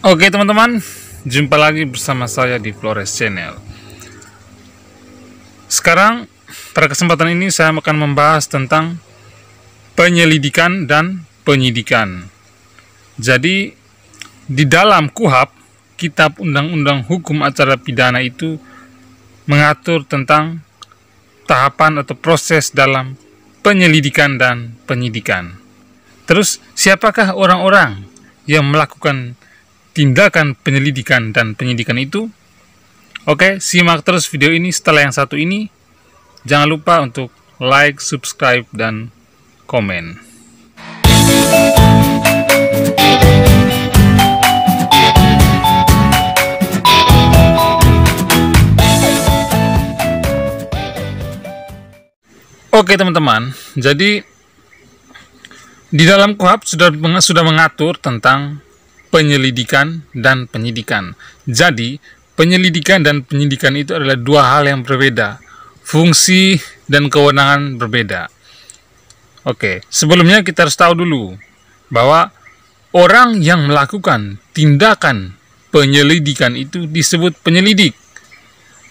Oke teman-teman, jumpa lagi bersama saya di Flores Channel. Sekarang pada kesempatan ini saya akan membahas tentang penyelidikan dan penyidikan. Jadi di dalam KUHAP, Kitab Undang-Undang Hukum Acara Pidana itu mengatur tentang tahapan atau proses dalam penyelidikan dan penyidikan. Terus siapakah orang-orang yang melakukan tindakan penyelidikan dan penyidikan itu. Oke, simak terus video ini setelah yang satu ini. Jangan lupa untuk like, subscribe, dan komen. Oke teman-teman, jadi di dalam KUHAP sudah sudah mengatur tentang penyelidikan dan penyidikan. Jadi, penyelidikan dan penyidikan itu adalah dua hal yang berbeda. Fungsi dan kewenangan berbeda. Oke, sebelumnya kita harus tahu dulu bahwa orang yang melakukan tindakan penyelidikan itu disebut penyelidik.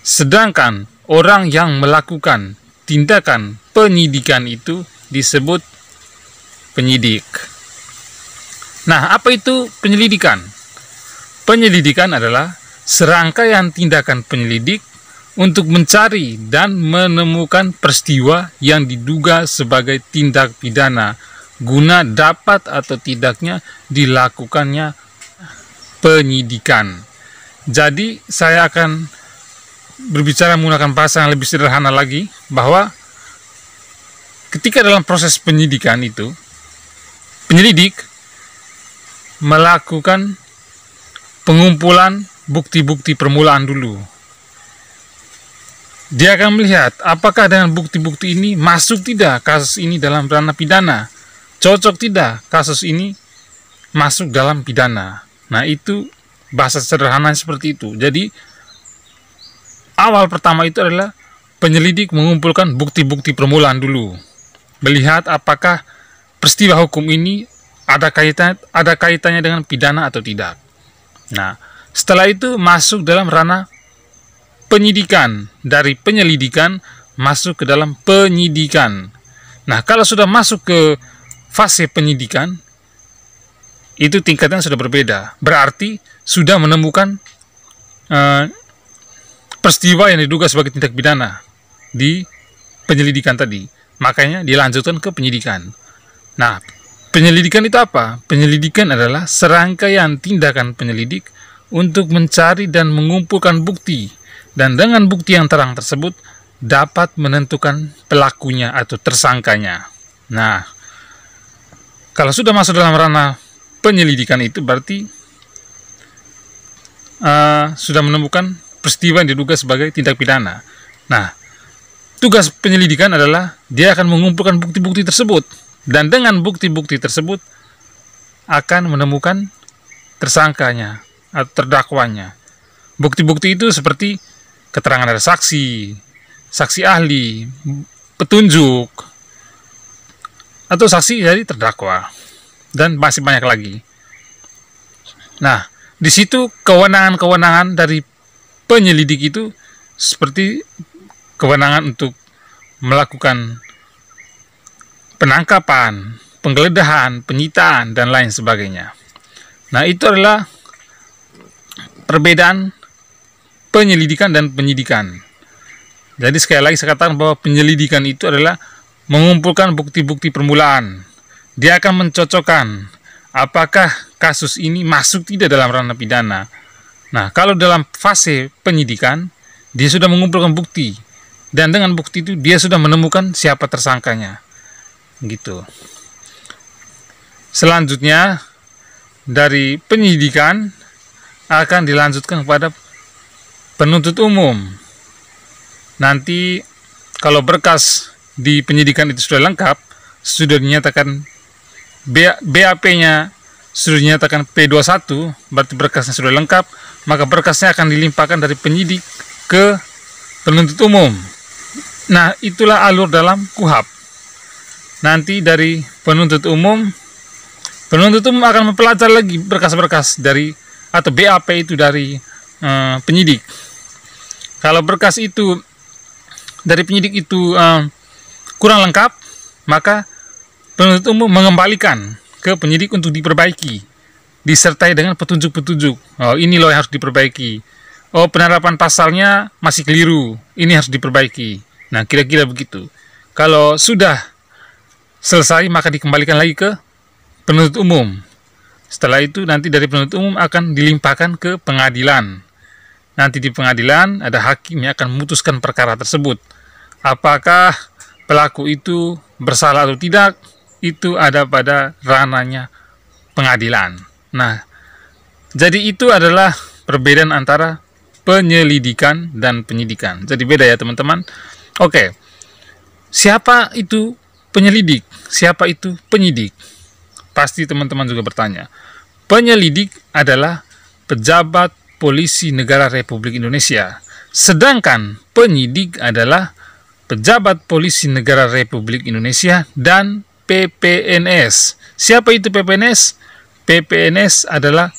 Sedangkan orang yang melakukan tindakan penyidikan itu disebut penyidik. Nah, apa itu penyelidikan? Penyelidikan adalah serangkaian tindakan penyelidik untuk mencari dan menemukan peristiwa yang diduga sebagai tindak pidana guna dapat atau tidaknya dilakukannya penyidikan. Jadi saya akan berbicara menggunakan bahasa yang lebih sederhana lagi bahwa ketika dalam proses penyidikan itu penyelidik melakukan pengumpulan bukti-bukti permulaan dulu. Dia akan melihat apakah dengan bukti-bukti ini masuk tidak kasus ini dalam ranah pidana, cocok tidak kasus ini masuk dalam pidana. Nah, itu bahasa sederhana seperti itu. Jadi, awal pertama itu adalah penyelidik mengumpulkan bukti-bukti permulaan dulu, melihat apakah peristiwa hukum ini ada kaitan ada kaitannya dengan pidana atau tidak. Nah, setelah itu masuk dalam ranah penyidikan dari penyelidikan masuk ke dalam penyidikan. Nah, kalau sudah masuk ke fase penyidikan itu tingkatnya sudah berbeda. Berarti sudah menemukan uh, peristiwa yang diduga sebagai tindak pidana di penyelidikan tadi. Makanya dilanjutkan ke penyidikan. Nah, Penyelidikan itu apa? Penyelidikan adalah serangkaian tindakan penyelidik untuk mencari dan mengumpulkan bukti, dan dengan bukti yang terang tersebut dapat menentukan pelakunya atau tersangkanya. Nah, kalau sudah masuk dalam ranah penyelidikan itu, berarti uh, sudah menemukan peristiwa yang diduga sebagai tindak pidana. Nah, tugas penyelidikan adalah dia akan mengumpulkan bukti-bukti tersebut dan dengan bukti-bukti tersebut akan menemukan tersangkanya atau terdakwanya. Bukti-bukti itu seperti keterangan dari saksi, saksi ahli, petunjuk, atau saksi dari terdakwa, dan masih banyak lagi. Nah, di situ kewenangan-kewenangan dari penyelidik itu seperti kewenangan untuk melakukan penangkapan, penggeledahan, penyitaan, dan lain sebagainya. Nah, itu adalah perbedaan penyelidikan dan penyidikan. Jadi sekali lagi saya katakan bahwa penyelidikan itu adalah mengumpulkan bukti-bukti permulaan. Dia akan mencocokkan apakah kasus ini masuk tidak dalam ranah pidana. Nah, kalau dalam fase penyidikan, dia sudah mengumpulkan bukti. Dan dengan bukti itu, dia sudah menemukan siapa tersangkanya gitu selanjutnya dari penyidikan akan dilanjutkan kepada penuntut umum nanti kalau berkas di penyidikan itu sudah lengkap sudah dinyatakan BAP-nya sudah dinyatakan P21 berarti berkasnya sudah lengkap maka berkasnya akan dilimpahkan dari penyidik ke penuntut umum nah itulah alur dalam Kuhap nanti dari penuntut umum penuntut umum akan mempelajari lagi berkas-berkas dari atau BAP itu dari uh, penyidik kalau berkas itu dari penyidik itu uh, kurang lengkap maka penuntut umum mengembalikan ke penyidik untuk diperbaiki disertai dengan petunjuk-petunjuk oh ini loh yang harus diperbaiki oh penerapan pasalnya masih keliru ini harus diperbaiki nah kira-kira begitu kalau sudah selesai maka dikembalikan lagi ke penuntut umum. Setelah itu nanti dari penuntut umum akan dilimpahkan ke pengadilan. Nanti di pengadilan ada hakim yang akan memutuskan perkara tersebut. Apakah pelaku itu bersalah atau tidak, itu ada pada ranahnya pengadilan. Nah, jadi itu adalah perbedaan antara penyelidikan dan penyidikan. Jadi beda ya teman-teman. Oke, siapa itu Penyelidik, siapa itu penyidik? Pasti teman-teman juga bertanya. Penyelidik adalah pejabat polisi negara Republik Indonesia. Sedangkan penyidik adalah pejabat polisi negara Republik Indonesia dan PPNS. Siapa itu PPNS? PPNS adalah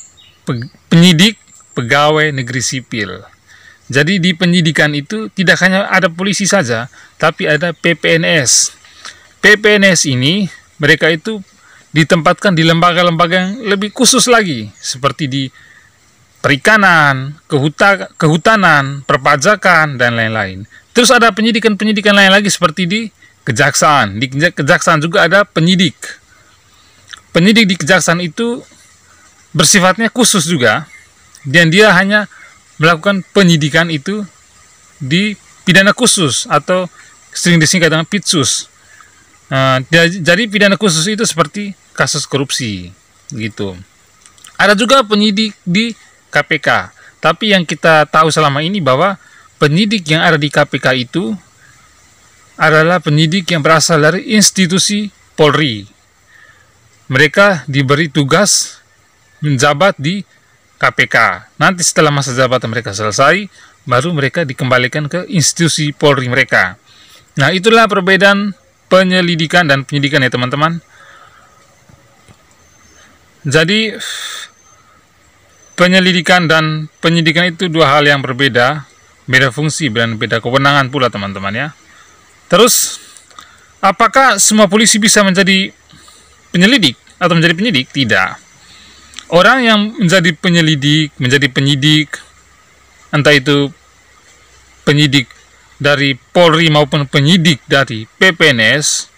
penyidik pegawai negeri sipil. Jadi di penyidikan itu tidak hanya ada polisi saja, tapi ada PPNS, PPNS ini mereka itu ditempatkan di lembaga-lembaga yang lebih khusus lagi seperti di perikanan, kehuta, kehutanan, perpajakan dan lain-lain. Terus ada penyidikan-penyidikan lain lagi seperti di kejaksaan. Di kejaksaan juga ada penyidik. Penyidik di kejaksaan itu bersifatnya khusus juga dan dia hanya melakukan penyidikan itu di pidana khusus atau sering disingkat dengan pitsus Nah, jadi pidana khusus itu seperti kasus korupsi gitu. Ada juga penyidik di KPK, tapi yang kita tahu selama ini bahwa penyidik yang ada di KPK itu adalah penyidik yang berasal dari institusi Polri. Mereka diberi tugas menjabat di KPK. Nanti setelah masa jabatan mereka selesai, baru mereka dikembalikan ke institusi Polri mereka. Nah, itulah perbedaan penyelidikan dan penyidikan ya teman-teman jadi penyelidikan dan penyidikan itu dua hal yang berbeda beda fungsi dan beda kewenangan pula teman-teman ya terus apakah semua polisi bisa menjadi penyelidik atau menjadi penyidik tidak orang yang menjadi penyelidik menjadi penyidik entah itu penyidik dari Polri maupun penyidik dari PPNS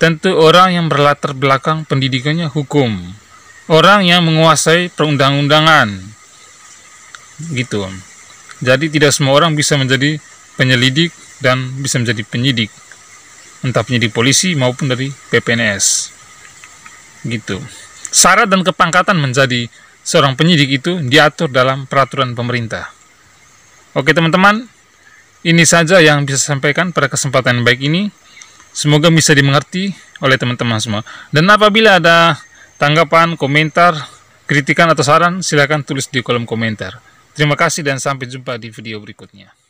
tentu orang yang berlatar belakang pendidikannya hukum orang yang menguasai perundang-undangan gitu jadi tidak semua orang bisa menjadi penyelidik dan bisa menjadi penyidik entah penyidik polisi maupun dari PPNS gitu syarat dan kepangkatan menjadi seorang penyidik itu diatur dalam peraturan pemerintah oke teman-teman ini saja yang bisa saya sampaikan pada kesempatan baik ini. Semoga bisa dimengerti oleh teman-teman semua. Dan apabila ada tanggapan, komentar, kritikan atau saran, silakan tulis di kolom komentar. Terima kasih dan sampai jumpa di video berikutnya.